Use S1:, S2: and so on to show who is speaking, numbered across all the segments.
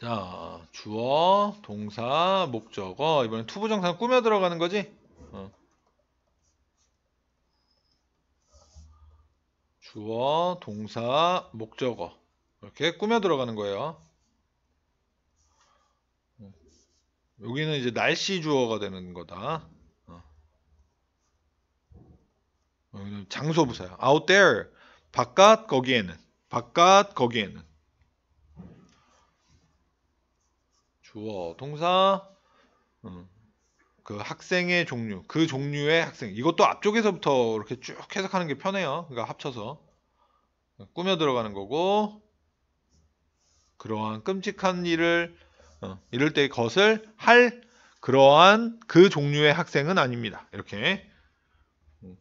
S1: 자, 주어, 동사, 목적어. 이번엔 투부정사 꾸며 들어가는 거지? 어. 주어, 동사, 목적어. 이렇게 꾸며 들어가는 거예요. 어. 여기는 이제 날씨 주어가 되는 거다. 어. 장소 부사야. Out there. 바깥 거기에는. 바깥 거기에는. 주어, 동사, 음, 그 학생의 종류, 그 종류의 학생. 이것도 앞쪽에서부터 이렇게 쭉 해석하는 게 편해요. 그러니까 합쳐서 꾸며 들어가는 거고 그러한 끔찍한 일을 어, 이럴 때 것을 할 그러한 그 종류의 학생은 아닙니다. 이렇게 음,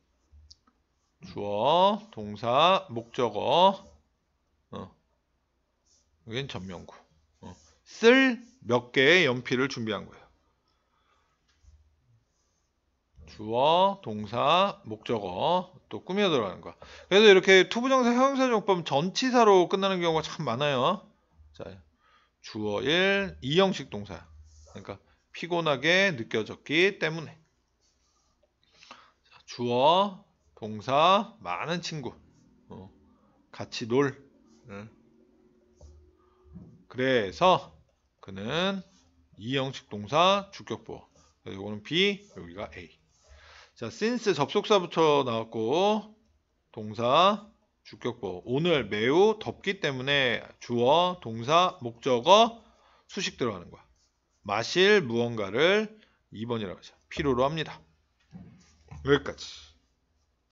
S1: 주어, 동사, 목적어, 어, 여긴 전명구. 쓸몇 개의 연필을 준비한 거예요. 주어, 동사, 목적어, 또 꾸며 들어가는 거. 그래서 이렇게 투부정사, 형용사 정법 전치사로 끝나는 경우가 참 많아요. 자, 주어 1, 2형식 동사. 그러니까 피곤하게 느껴졌기 때문에. 자, 주어, 동사, 많은 친구. 어, 같이 놀. 응. 그래서 그는 이 형식 동사 주격부 이거는 B, 여기가 A. 자, since 접속사부터 나왔고 동사 주격부 오늘 매우 덥기 때문에 주어, 동사, 목적어, 수식 들어가는 거야. 마실 무언가를 2번이라고 하죠. 필요로 합니다. 여기까지.